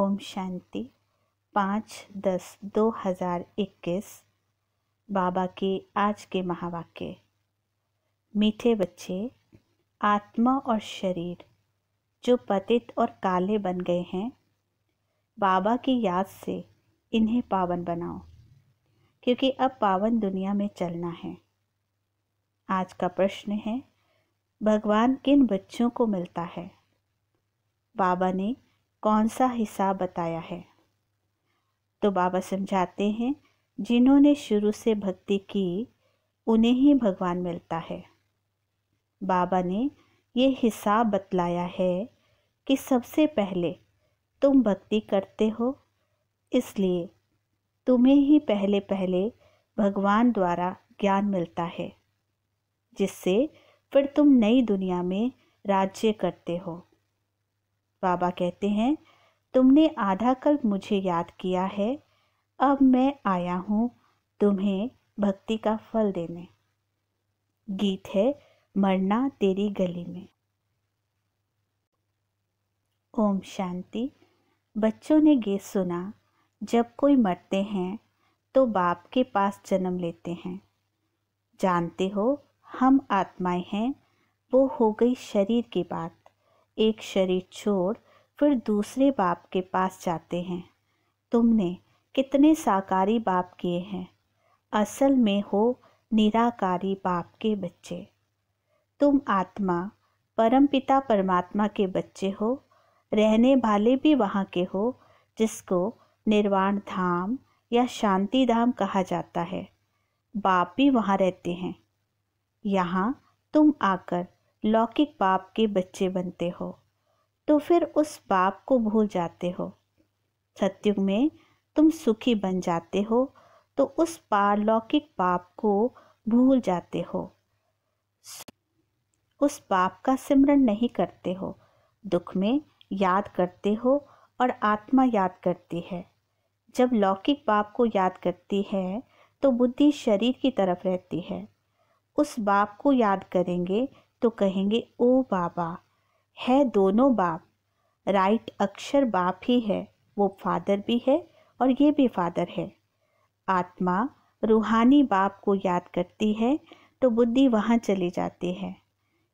ओम शांति पाँच दस दो हजार इक्कीस बाबा के आज के महावाक्य मीठे बच्चे आत्मा और शरीर जो पतित और काले बन गए हैं बाबा की याद से इन्हें पावन बनाओ क्योंकि अब पावन दुनिया में चलना है आज का प्रश्न है भगवान किन बच्चों को मिलता है बाबा ने कौन सा हिसाब बताया है तो बाबा समझाते हैं जिन्होंने शुरू से भक्ति की उन्हें ही भगवान मिलता है बाबा ने ये हिसाब बतलाया है कि सबसे पहले तुम भक्ति करते हो इसलिए तुम्हें ही पहले पहले भगवान द्वारा ज्ञान मिलता है जिससे फिर तुम नई दुनिया में राज्य करते हो बाबा कहते हैं तुमने आधा कल मुझे याद किया है अब मैं आया हूँ तुम्हें भक्ति का फल देने गीत है मरना तेरी गली में ओम शांति बच्चों ने गीत सुना जब कोई मरते हैं तो बाप के पास जन्म लेते हैं जानते हो हम आत्माएं हैं वो हो गई शरीर की बात एक शरीर छोड़ फिर दूसरे बाप के पास जाते हैं तुमने कितने साकारी बाप किए हैं असल में हो निराकारी बाप के बच्चे तुम आत्मा परमपिता परमात्मा के बच्चे हो रहने वाले भी वहाँ के हो जिसको निर्वाण धाम या शांति धाम कहा जाता है बाप भी वहाँ रहते हैं यहाँ तुम आकर लौकिक बाप के बच्चे बनते हो तो फिर उस बाप को भूल जाते हो सत्युग में तुम सुखी बन जाते हो तो उस पारलौकिक बाप को भूल जाते हो उस बाप का सिमरण नहीं करते हो दुख में याद करते हो और आत्मा याद करती है जब लौकिक बाप को याद करती है तो बुद्धि शरीर की तरफ रहती है उस बाप को याद करेंगे तो कहेंगे ओ बाबा है दोनों बाप राइट अक्षर बाप ही है वो फादर भी है और ये भी फादर है आत्मा रूहानी बाप को याद करती है तो बुद्धि वहाँ चली जाती है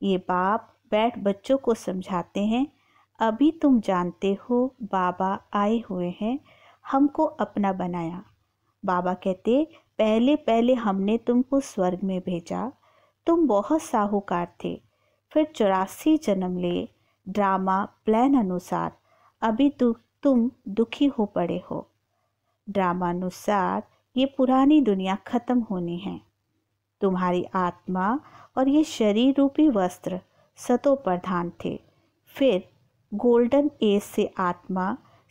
ये बाप बैठ बच्चों को समझाते हैं अभी तुम जानते हो बाबा आए हुए हैं हमको अपना बनाया बाबा कहते पहले पहले हमने तुमको स्वर्ग में भेजा तुम बहुत साहूकार थे फिर चौरासी जन्म ले ड्रामा प्लान अनुसार अभी तु, तुम दुखी हो पड़े हो ड्रामा अनुसार ये पुरानी दुनिया खत्म होनी है तुम्हारी आत्मा और ये शरीर रूपी वस्त्र सतो प्रधान थे फिर गोल्डन एज से आत्मा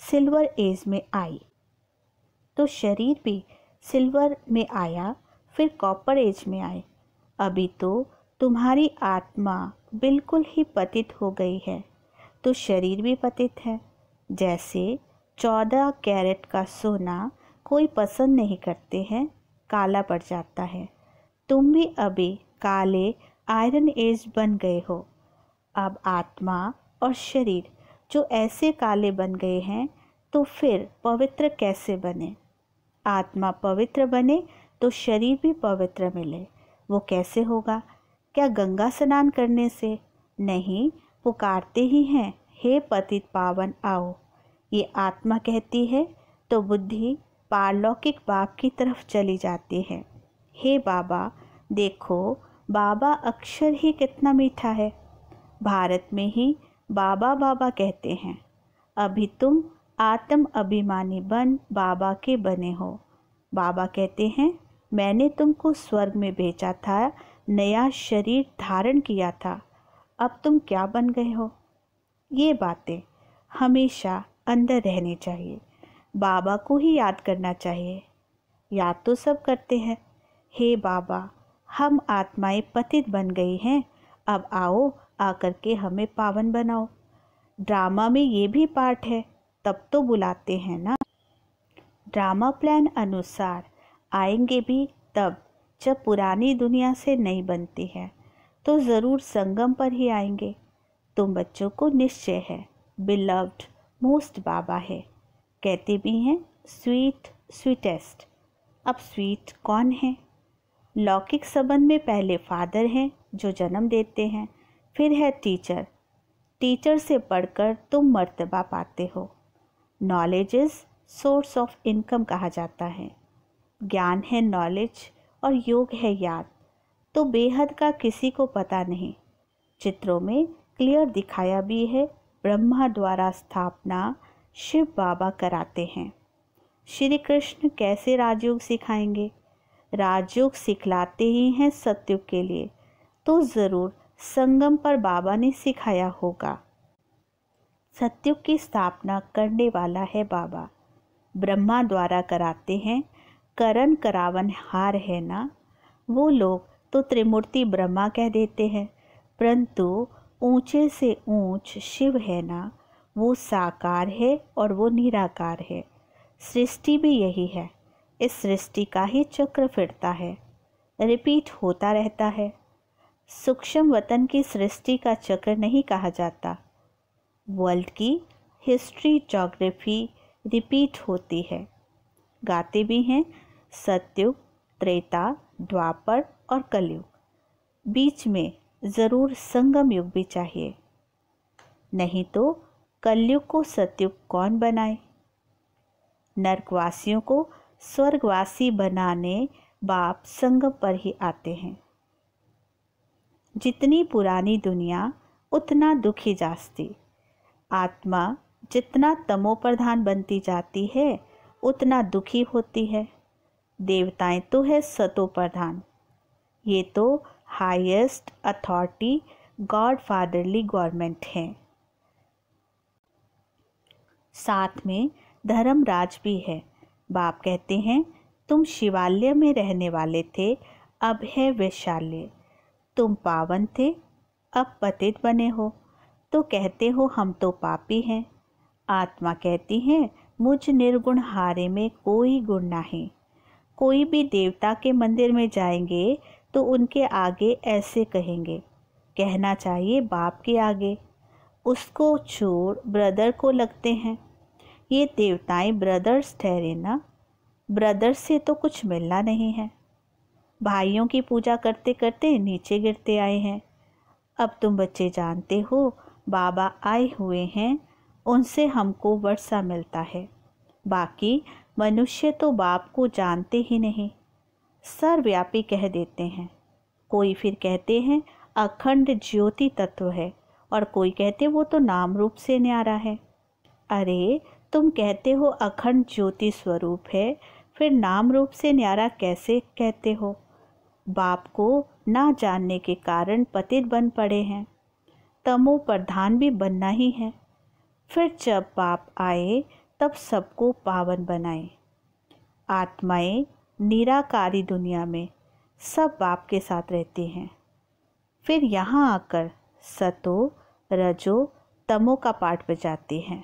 सिल्वर एज में आई तो शरीर भी सिल्वर में आया फिर कॉपर एज में आए अभी तो तुम्हारी आत्मा बिल्कुल ही पतित हो गई है तो शरीर भी पतित है जैसे चौदह कैरेट का सोना कोई पसंद नहीं करते हैं काला पड़ जाता है तुम भी अभी काले आयरन एज बन गए हो अब आत्मा और शरीर जो ऐसे काले बन गए हैं तो फिर पवित्र कैसे बने आत्मा पवित्र बने तो शरीर भी पवित्र मिले वो कैसे होगा क्या गंगा स्नान करने से नहीं पुकारते ही हैं हे पतित पावन आओ ये आत्मा कहती है तो बुद्धि पारलौकिक बाप की तरफ चली जाती है हे बाबा देखो बाबा अक्षर ही कितना मीठा है भारत में ही बाबा बाबा कहते हैं अभी तुम आत्म अभिमानी बन बाबा के बने हो बाबा कहते हैं मैंने तुमको स्वर्ग में भेजा था नया शरीर धारण किया था अब तुम क्या बन गए हो ये बातें हमेशा अंदर रहने चाहिए बाबा को ही याद करना चाहिए याद तो सब करते हैं हे बाबा हम आत्माएं पतित बन गई हैं अब आओ आकर के हमें पावन बनाओ ड्रामा में ये भी पार्ट है तब तो बुलाते हैं ना ड्रामा प्लान अनुसार आएंगे भी तब जब पुरानी दुनिया से नहीं बनती है तो ज़रूर संगम पर ही आएंगे तुम बच्चों को निश्चय है बिलव्ड मोस्ट बाबा है कहते भी हैं स्वीट स्वीटेस्ट अब स्वीट कौन है लौकिक संबंध में पहले फादर हैं जो जन्म देते हैं फिर है टीचर टीचर से पढ़कर तुम मर्तबा पाते हो knowledge is source of income कहा जाता है ज्ञान है नॉलेज और योग है याद तो बेहद का किसी को पता नहीं चित्रों में क्लियर दिखाया भी है ब्रह्मा द्वारा स्थापना शिव बाबा कराते हैं श्री कृष्ण कैसे राजयोग सिखाएंगे राजयोग सिखलाते ही हैं सत्युग के लिए तो ज़रूर संगम पर बाबा ने सिखाया होगा सत्युग की स्थापना करने वाला है बाबा ब्रह्मा द्वारा कराते हैं करण करावन हार है ना वो लोग तो त्रिमूर्ति ब्रह्मा कह देते हैं परंतु ऊंचे से ऊंच शिव है ना वो साकार है और वो निराकार है सृष्टि भी यही है इस सृष्टि का ही चक्र फिरता है रिपीट होता रहता है सूक्ष्म वतन की सृष्टि का चक्र नहीं कहा जाता वर्ल्ड की हिस्ट्री जोग्राफी रिपीट होती है गाते भी हैं सत्युग त्रेता द्वापर और कलयुग बीच में ज़रूर संगम युग भी चाहिए नहीं तो कलयुग को सत्युग कौन बनाए नर्कवासियों को स्वर्गवासी बनाने बाप संगम पर ही आते हैं जितनी पुरानी दुनिया उतना दुखी जास्ती आत्मा जितना तमोप्रधान बनती जाती है उतना दुखी होती है देवताएं तो है सतो प्रधान ये तो highest authority god fatherly government है साथ में धर्मराज भी है बाप कहते हैं तुम शिवालय में रहने वाले थे अब है वैशाल्य तुम पावन थे अब पतित बने हो तो कहते हो हम तो पापी हैं आत्मा कहती हैं मुझ निर्गुण हारे में कोई गुण नहीं कोई भी देवता के मंदिर में जाएंगे तो उनके आगे ऐसे कहेंगे कहना चाहिए बाप के आगे उसको छोड़ ब्रदर को लगते हैं ये देवताएं ब्रदर्स ठहरे ना ब्रदर्स से तो कुछ मिलना नहीं है भाइयों की पूजा करते करते नीचे गिरते आए हैं अब तुम बच्चे जानते हो बाबा आए हुए हैं उनसे हमको वर्षा मिलता है बाकी मनुष्य तो बाप को जानते ही नहीं सर्वव्यापी कह देते हैं कोई फिर कहते हैं अखंड ज्योति तत्व है और कोई कहते वो तो नाम रूप से न्यारा है अरे तुम कहते हो अखंड ज्योति स्वरूप है फिर नाम रूप से न्यारा कैसे कहते हो बाप को ना जानने के कारण पतित बन पड़े हैं तमो प्रधान भी बनना ही है फिर जब बाप आए तब सबको पावन बनाए आत्माएं निराकारी दुनिया में सब बाप के साथ रहती हैं फिर यहाँ आकर सतो रजो तमो का पाठ बजाते हैं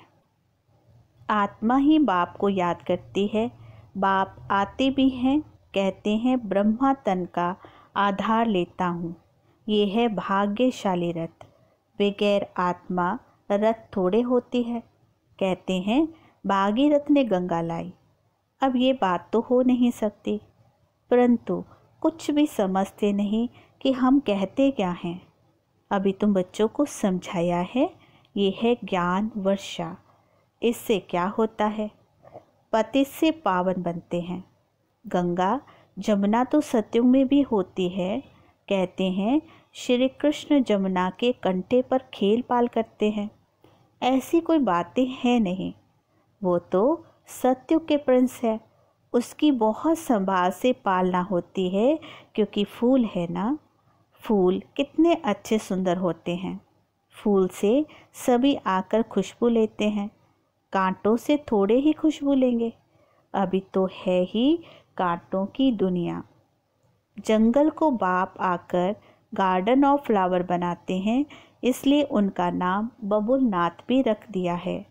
आत्मा ही बाप को याद करती है बाप आते भी हैं कहते हैं ब्रह्मा तन का आधार लेता हूँ ये है भाग्यशाली रथ बगैर आत्मा रथ थोड़े होती है कहते हैं भागीरथ ने गंगा लाई अब ये बात तो हो नहीं सकती परंतु कुछ भी समझते नहीं कि हम कहते क्या हैं अभी तुम बच्चों को समझाया है ये है ज्ञान वर्षा इससे क्या होता है पति से पावन बनते हैं गंगा जमुना तो सत्युग में भी होती है कहते हैं श्री कृष्ण जमुना के कंठे पर खेल पाल करते हैं ऐसी कोई बातें हैं नहीं वो तो सत्यु के प्रिंस है उसकी बहुत संभाल से पालना होती है क्योंकि फूल है ना फूल कितने अच्छे सुंदर होते हैं फूल से सभी आकर खुशबू लेते हैं कांटों से थोड़े ही खुशबू लेंगे अभी तो है ही कांटों की दुनिया जंगल को बाप आकर गार्डन ऑफ फ्लावर बनाते हैं इसलिए उनका नाम बबुल नाथ भी रख दिया है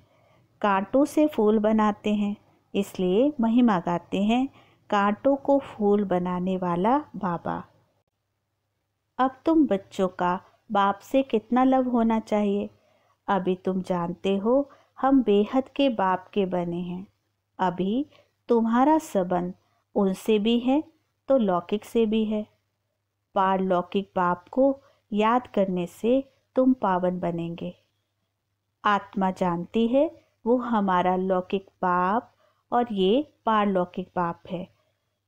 कांटों से फूल बनाते हैं इसलिए महिमा गाते हैं कांटों को फूल बनाने वाला बाबा अब तुम बच्चों का बाप से कितना लव होना चाहिए अभी तुम जानते हो हम बेहद के बाप के बने हैं अभी तुम्हारा संबंध उनसे भी है तो लौकिक से भी है पारलौकिक बाप को याद करने से तुम पावन बनेंगे आत्मा जानती है वो हमारा लौकिक पाप और ये पारलौकिक पाप है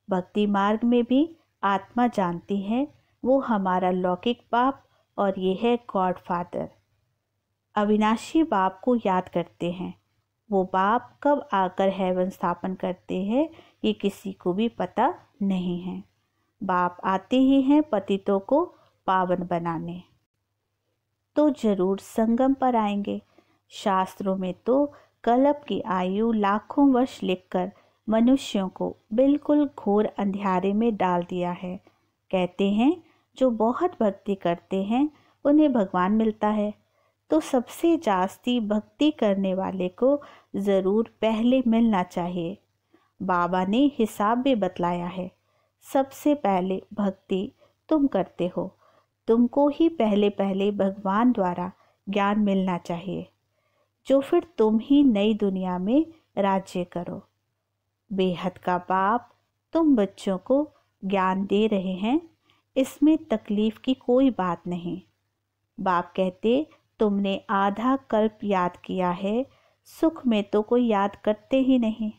भक्ति मार्ग में भी आत्मा जानती है वो हमारा लौकिक बाप और ये है गॉड फादर अविनाशी बाप को याद करते हैं वो बाप कब आकर हेवन स्थापन करते हैं ये किसी को भी पता नहीं है बाप आते ही हैं पतितों को पावन बनाने तो जरूर संगम पर आएंगे शास्त्रों में तो कलप की आयु लाखों वर्ष लिखकर मनुष्यों को बिल्कुल घोर अंधेरे में डाल दिया है कहते हैं जो बहुत भक्ति करते हैं उन्हें भगवान मिलता है तो सबसे जास्ती भक्ति करने वाले को ज़रूर पहले मिलना चाहिए बाबा ने हिसाब भी बतलाया है सबसे पहले भक्ति तुम करते हो तुमको ही पहले पहले भगवान द्वारा ज्ञान मिलना चाहिए जो फिर तुम ही नई दुनिया में राज्य करो बेहद का बाप तुम बच्चों को ज्ञान दे रहे हैं इसमें तकलीफ की कोई बात नहीं बाप कहते तुमने आधा कल्प याद किया है सुख में तो कोई याद करते ही नहीं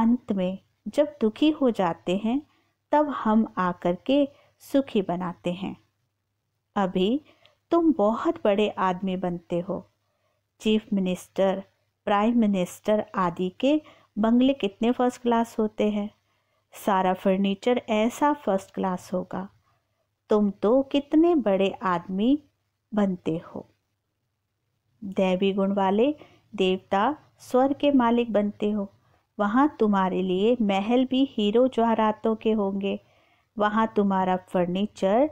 अंत में जब दुखी हो जाते हैं तब हम आकर के सुखी बनाते हैं अभी तुम बहुत बड़े आदमी बनते हो चीफ मिनिस्टर प्राइम मिनिस्टर आदि के बंगले कितने फर्स्ट क्लास होते हैं सारा फर्नीचर ऐसा फर्स्ट क्लास होगा तुम तो कितने बड़े आदमी बनते हो दैवी गुण वाले देवता स्वर के मालिक बनते हो वहाँ तुम्हारे लिए महल भी हीरो जवाहरातों के होंगे वहाँ तुम्हारा फर्नीचर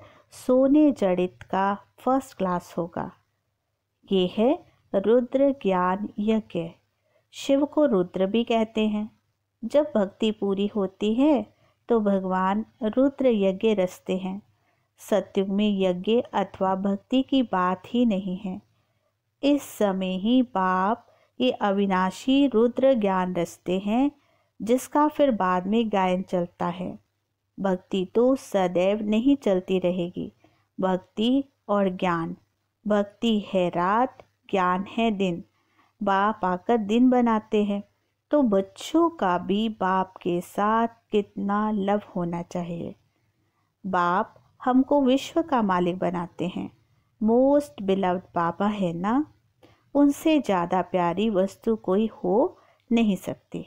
सोने जड़ित का फर्स्ट क्लास होगा ये है रुद्र ज्ञान यज्ञ शिव को रुद्र भी कहते हैं जब भक्ति पूरी होती है तो भगवान रुद्र यज्ञ रचते हैं सत्युग में यज्ञ अथवा भक्ति की बात ही नहीं है इस समय ही बाप ये अविनाशी रुद्र ज्ञान रचते हैं जिसका फिर बाद में गायन चलता है भक्ति तो सदैव नहीं चलती रहेगी भक्ति और ज्ञान भक्ति है रात ज्ञान है दिन बाप आकर दिन बनाते हैं तो बच्चों का भी बाप के साथ कितना लव होना चाहिए बाप हमको विश्व का मालिक बनाते हैं मोस्ट बिलव्ड बाबा है ना उनसे ज़्यादा प्यारी वस्तु कोई हो नहीं सकती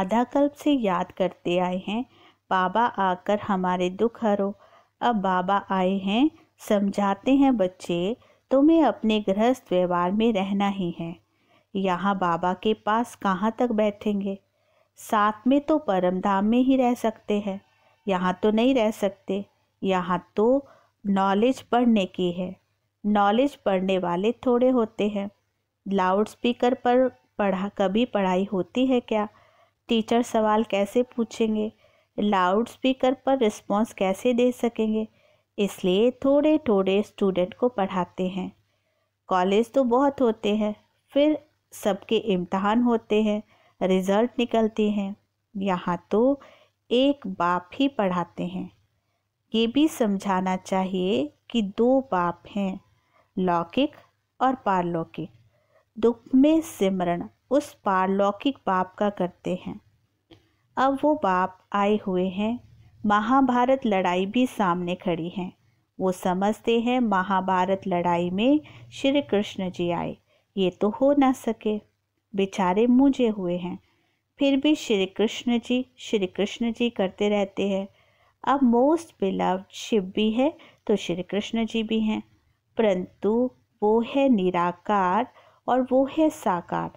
आधा कल्प से याद करते आए हैं बाबा आकर हमारे दुख हरो अब बाबा आए हैं समझाते हैं बच्चे तुम्हें अपने गृहस्थ व्यवहार में रहना ही है यहाँ बाबा के पास कहाँ तक बैठेंगे साथ में तो परम धाम में ही रह सकते हैं यहाँ तो नहीं रह सकते यहाँ तो नॉलेज पढ़ने की है नॉलेज पढ़ने वाले थोड़े होते हैं लाउड स्पीकर पर पढ़ा कभी पढ़ाई होती है क्या टीचर सवाल कैसे पूछेंगे लाउड स्पीकर पर रिस्पॉन्स कैसे दे सकेंगे इसलिए थोड़े थोड़े स्टूडेंट को पढ़ाते हैं कॉलेज तो बहुत होते हैं फिर सबके इम्तहान होते हैं रिज़ल्ट निकलते हैं यहाँ तो एक बाप ही पढ़ाते हैं ये भी समझाना चाहिए कि दो बाप हैं लौकिक और पारलौकिक दुख में सिमरण उस पारलौकिक बाप का करते हैं अब वो बाप आए हुए हैं महाभारत लड़ाई भी सामने खड़ी है वो समझते हैं महाभारत लड़ाई में श्री कृष्ण जी आए ये तो हो ना सके बेचारे मुझे हुए हैं फिर भी श्री कृष्ण जी श्री कृष्ण जी करते रहते हैं अब मोस्ट बिलव्ड शिव भी है तो श्री कृष्ण जी भी हैं परंतु वो है निराकार और वो है साकार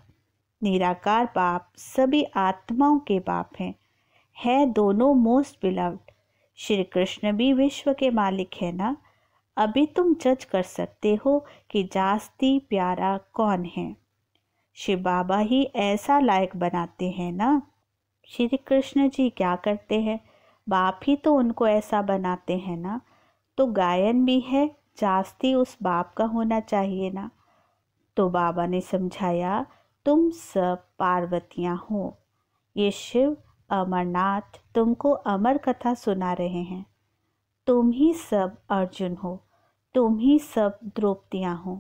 निराकार बाप सभी आत्माओं के बाप हैं है दोनों मोस्ट बिलव्ड श्री कृष्ण भी विश्व के मालिक है ना अभी तुम जज कर सकते हो कि जास्ती प्यारा कौन है शिव बाबा ही ऐसा लायक बनाते हैं ना श्री कृष्ण जी क्या करते हैं बाप ही तो उनको ऐसा बनाते हैं ना तो गायन भी है जास्ती उस बाप का होना चाहिए ना तो बाबा ने समझाया तुम सब पार्वतियाँ हो ये शिव अमरनाथ तुमको अमर कथा सुना रहे हैं तुम ही सब अर्जुन हो तुम ही सब द्रौपदियाँ हो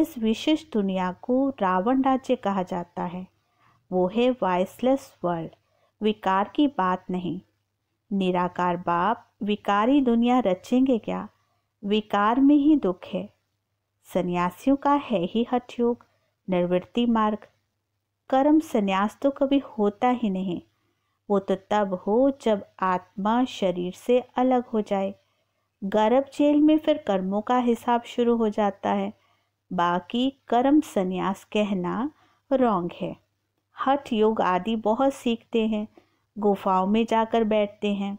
इस विशेष दुनिया को रावण राज्य कहा जाता है वो है वॉइसलेस वर्ल्ड विकार की बात नहीं निराकार बाप विकारी दुनिया रचेंगे क्या विकार में ही दुख है सन्यासियों का है ही हठयोग निर्वृत्ति मार्ग कर्म सन्यास तो कभी होता ही नहीं वो तो तब हो जब आत्मा शरीर से अलग हो जाए गर्भ जेल में फिर कर्मों का हिसाब शुरू हो जाता है बाकी कर्म संन्यास कहना रॉन्ग है हठ योग आदि बहुत सीखते हैं गुफाओं में जाकर बैठते हैं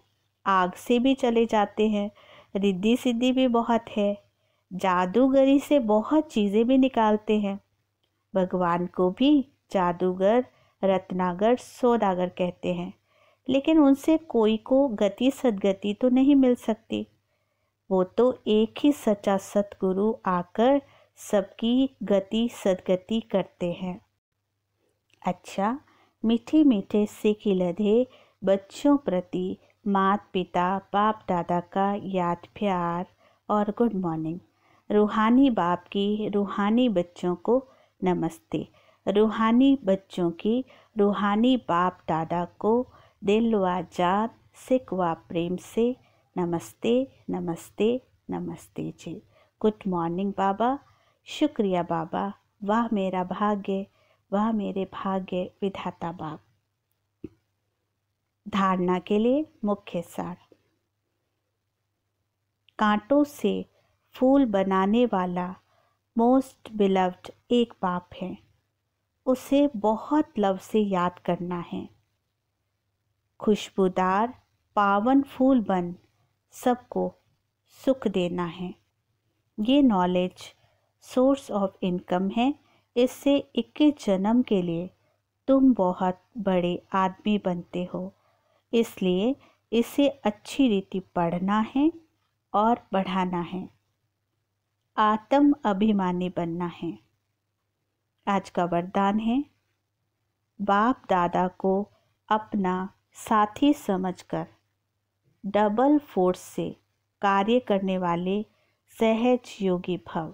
आग से भी चले जाते हैं रिद्धि सिद्धि भी बहुत है जादूगरी से बहुत चीज़ें भी निकालते हैं भगवान को भी जादूगर रत्नागर सौदागर कहते हैं लेकिन उनसे कोई को गति सदगति तो नहीं मिल सकती वो तो एक ही सच्चा सतगुरु आकर सबकी गति सदगति करते हैं अच्छा मीठे मीठे से की लधे बच्चों प्रति मात पिता बाप दादा का याद प्यार और गुड मॉर्निंग रूहानी बाप की रूहानी बच्चों को नमस्ते रूहानी बच्चों की रूहानी बाप दादा को दिल व जान सिख व प्रेम से नमस्ते नमस्ते नमस्ते जी गुड मॉर्निंग बाबा शुक्रिया बाबा वाह मेरा भाग्य वह मेरे भाग्य विधाता बाप धारणा के लिए मुख्य सार कांटों से फूल बनाने वाला मोस्ट बिलव्ड एक बाप है उसे बहुत लव से याद करना है खुशबूदार पावन फूल बन सबको सुख देना है ये नॉलेज सोर्स ऑफ इनकम है इससे इक्के जन्म के लिए तुम बहुत बड़े आदमी बनते हो इसलिए इसे अच्छी रीति पढ़ना है और बढ़ाना है आत्म अभिमानी बनना है आज का वरदान है बाप दादा को अपना साथी समझकर डबल फोर्स से कार्य करने वाले सहज योगी भव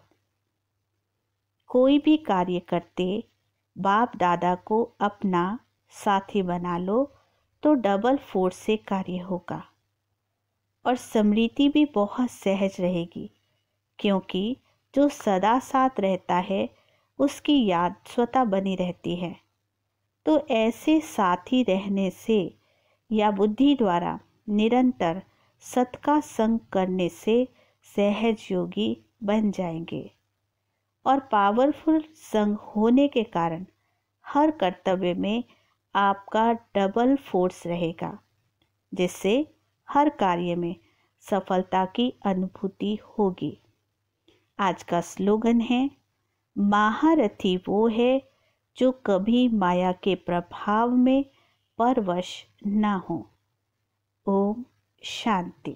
कोई भी कार्य करते बाप दादा को अपना साथी बना लो तो डबल फोर्स से कार्य होगा और समृद्धि भी बहुत सहज रहेगी क्योंकि जो सदा साथ रहता है उसकी याद स्वतः बनी रहती है तो ऐसे साथी रहने से या बुद्धि द्वारा निरंतर सत का संग करने से सहज योगी बन जाएंगे और पावरफुल संग होने के कारण हर कर्तव्य में आपका डबल फोर्स रहेगा जिससे हर कार्य में सफलता की अनुभूति होगी आज का स्लोगन है महारथी वो है जो कभी माया के प्रभाव में परवश ना हो ओम शांति